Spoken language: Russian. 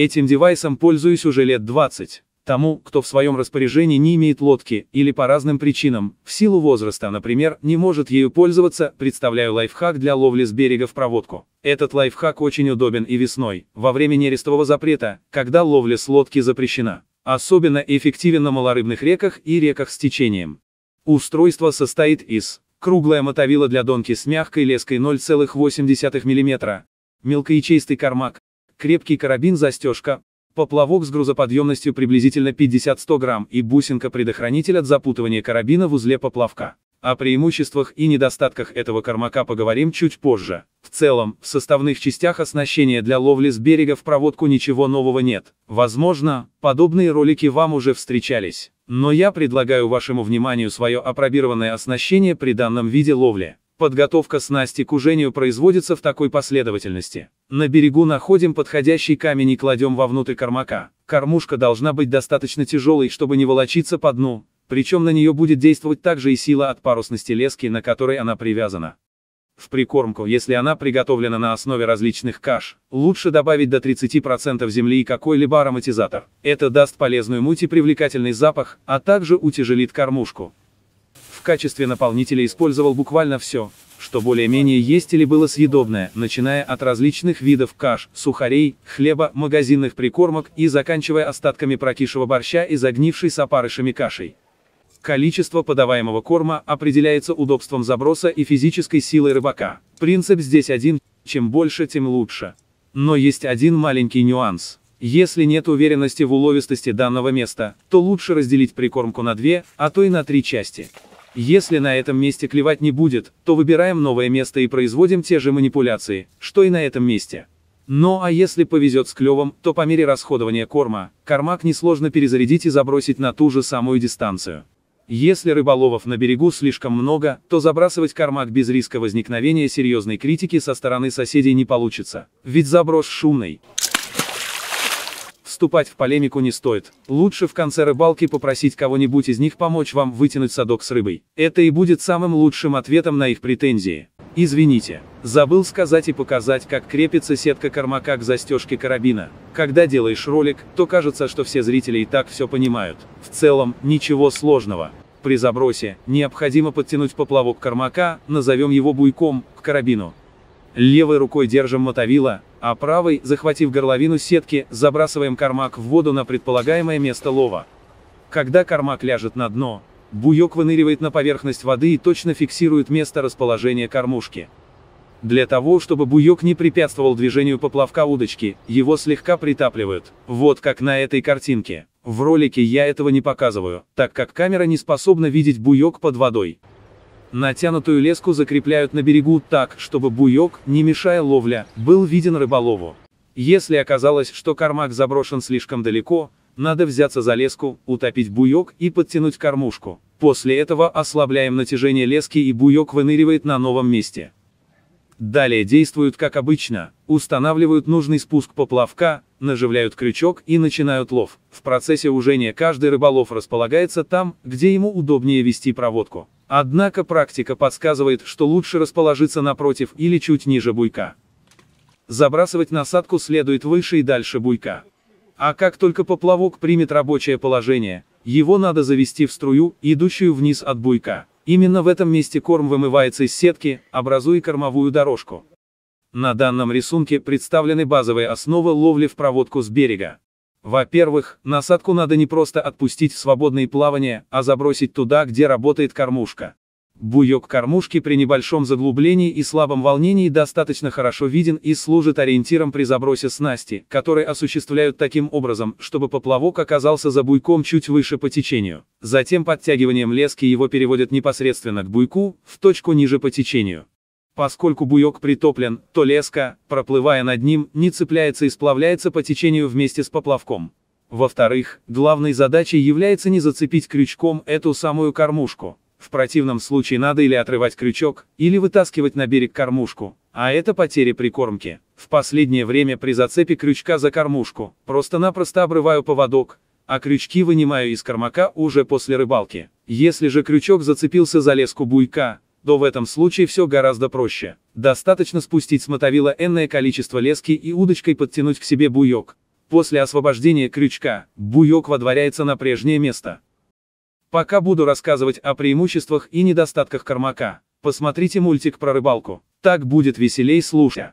Этим девайсом пользуюсь уже лет 20. Тому, кто в своем распоряжении не имеет лодки, или по разным причинам, в силу возраста, например, не может ею пользоваться, представляю лайфхак для ловли с берега в проводку. Этот лайфхак очень удобен и весной, во время нерестового запрета, когда ловля с лодки запрещена. Особенно эффективен на малорыбных реках и реках с течением. Устройство состоит из круглая мотовила для донки с мягкой леской 0,8 мм, мелкоячеистый кармак, крепкий карабин застежка, поплавок с грузоподъемностью приблизительно 50-100 грамм и бусинка-предохранитель от запутывания карабина в узле поплавка. О преимуществах и недостатках этого кормака поговорим чуть позже. В целом, в составных частях оснащения для ловли с берега в проводку ничего нового нет. Возможно, подобные ролики вам уже встречались. Но я предлагаю вашему вниманию свое опробированное оснащение при данном виде ловли. Подготовка снасти к ужению производится в такой последовательности. На берегу находим подходящий камень и кладем вовнутрь кормака. Кормушка должна быть достаточно тяжелой, чтобы не волочиться по дну, причем на нее будет действовать также и сила от парусности лески, на которой она привязана. В прикормку, если она приготовлена на основе различных каш, лучше добавить до 30% земли и какой-либо ароматизатор. Это даст полезную муть и привлекательный запах, а также утяжелит кормушку качестве наполнителя использовал буквально все, что более-менее есть или было съедобное, начиная от различных видов каш, сухарей, хлеба, магазинных прикормок и заканчивая остатками прокисшего борща и загнившей с опарышами кашей. Количество подаваемого корма определяется удобством заброса и физической силой рыбака. Принцип здесь один, чем больше, тем лучше. Но есть один маленький нюанс. Если нет уверенности в уловистости данного места, то лучше разделить прикормку на две, а то и на три части. Если на этом месте клевать не будет, то выбираем новое место и производим те же манипуляции, что и на этом месте. Ну а если повезет с клевом, то по мере расходования корма, кормак несложно перезарядить и забросить на ту же самую дистанцию. Если рыболовов на берегу слишком много, то забрасывать кормак без риска возникновения серьезной критики со стороны соседей не получится, ведь заброс шумный. Вступать в полемику не стоит. Лучше в конце рыбалки попросить кого-нибудь из них помочь вам вытянуть садок с рыбой. Это и будет самым лучшим ответом на их претензии. Извините. Забыл сказать и показать, как крепится сетка кормака к застежке карабина. Когда делаешь ролик, то кажется, что все зрители и так все понимают. В целом, ничего сложного. При забросе, необходимо подтянуть поплавок кормака, назовем его буйком, к карабину. Левой рукой держим мотовило, а правой, захватив горловину сетки, забрасываем кормак в воду на предполагаемое место лова. Когда кормак ляжет на дно, буек выныривает на поверхность воды и точно фиксирует место расположения кормушки. Для того, чтобы буек не препятствовал движению поплавка удочки, его слегка притапливают. Вот как на этой картинке. В ролике я этого не показываю, так как камера не способна видеть буек под водой. Натянутую леску закрепляют на берегу так, чтобы буек, не мешая ловля, был виден рыболову. Если оказалось, что кормак заброшен слишком далеко, надо взяться за леску, утопить буек и подтянуть кормушку. После этого ослабляем натяжение лески и буек выныривает на новом месте. Далее действуют как обычно, устанавливают нужный спуск поплавка, наживляют крючок и начинают лов. В процессе ужения каждый рыболов располагается там, где ему удобнее вести проводку. Однако практика подсказывает, что лучше расположиться напротив или чуть ниже буйка. Забрасывать насадку следует выше и дальше буйка. А как только поплавок примет рабочее положение, его надо завести в струю, идущую вниз от буйка. Именно в этом месте корм вымывается из сетки, образуя кормовую дорожку. На данном рисунке представлены базовые основы ловли в проводку с берега. Во-первых, насадку надо не просто отпустить в свободное плавание, а забросить туда, где работает кормушка. Буйок кормушки при небольшом заглублении и слабом волнении достаточно хорошо виден и служит ориентиром при забросе снасти, которые осуществляют таким образом, чтобы поплавок оказался за буйком чуть выше по течению. Затем подтягиванием лески его переводят непосредственно к буйку, в точку ниже по течению. Поскольку буек притоплен, то леска, проплывая над ним, не цепляется и сплавляется по течению вместе с поплавком. Во-вторых, главной задачей является не зацепить крючком эту самую кормушку. В противном случае надо или отрывать крючок, или вытаскивать на берег кормушку, а это потери при кормке. В последнее время при зацепе крючка за кормушку, просто-напросто обрываю поводок, а крючки вынимаю из кормака уже после рыбалки. Если же крючок зацепился за леску буйка, то в этом случае все гораздо проще. Достаточно спустить с мотовила энное количество лески и удочкой подтянуть к себе буек. После освобождения крючка, буек водворяется на прежнее место. Пока буду рассказывать о преимуществах и недостатках кормака, посмотрите мультик про рыбалку. Так будет веселей слушать.